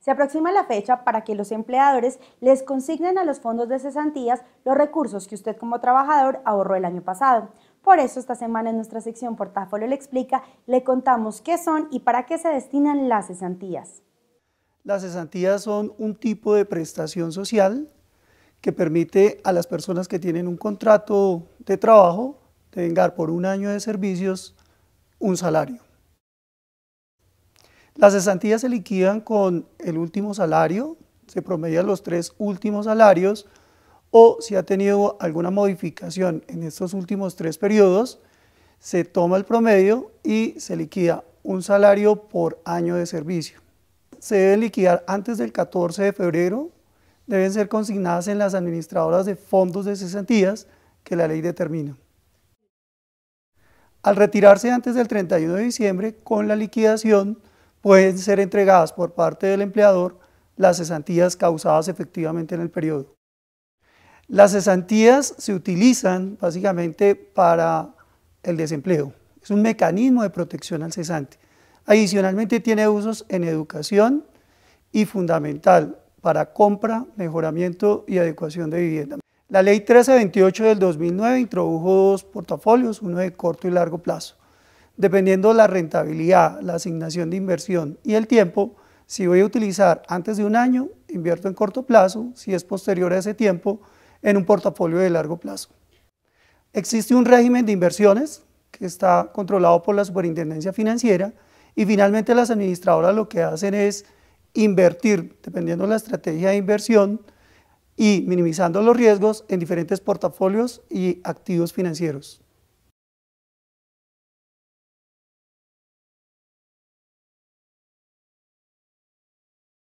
Se aproxima la fecha para que los empleadores les consignen a los fondos de cesantías los recursos que usted como trabajador ahorró el año pasado. Por eso esta semana en nuestra sección Portafolio le explica, le contamos qué son y para qué se destinan las cesantías. Las cesantías son un tipo de prestación social que permite a las personas que tienen un contrato de trabajo de por un año de servicios un salario. Las cesantías se liquidan con el último salario, se promedian los tres últimos salarios, o si ha tenido alguna modificación en estos últimos tres periodos, se toma el promedio y se liquida un salario por año de servicio. Se deben liquidar antes del 14 de febrero, deben ser consignadas en las administradoras de fondos de cesantías que la ley determina. Al retirarse antes del 31 de diciembre con la liquidación, pueden ser entregadas por parte del empleador las cesantías causadas efectivamente en el periodo. Las cesantías se utilizan básicamente para el desempleo. Es un mecanismo de protección al cesante. Adicionalmente tiene usos en educación y fundamental para compra, mejoramiento y adecuación de vivienda. La ley 1328 del 2009 introdujo dos portafolios, uno de corto y largo plazo dependiendo la rentabilidad, la asignación de inversión y el tiempo, si voy a utilizar antes de un año, invierto en corto plazo, si es posterior a ese tiempo, en un portafolio de largo plazo. Existe un régimen de inversiones que está controlado por la Superintendencia Financiera y finalmente las administradoras lo que hacen es invertir, dependiendo de la estrategia de inversión y minimizando los riesgos en diferentes portafolios y activos financieros.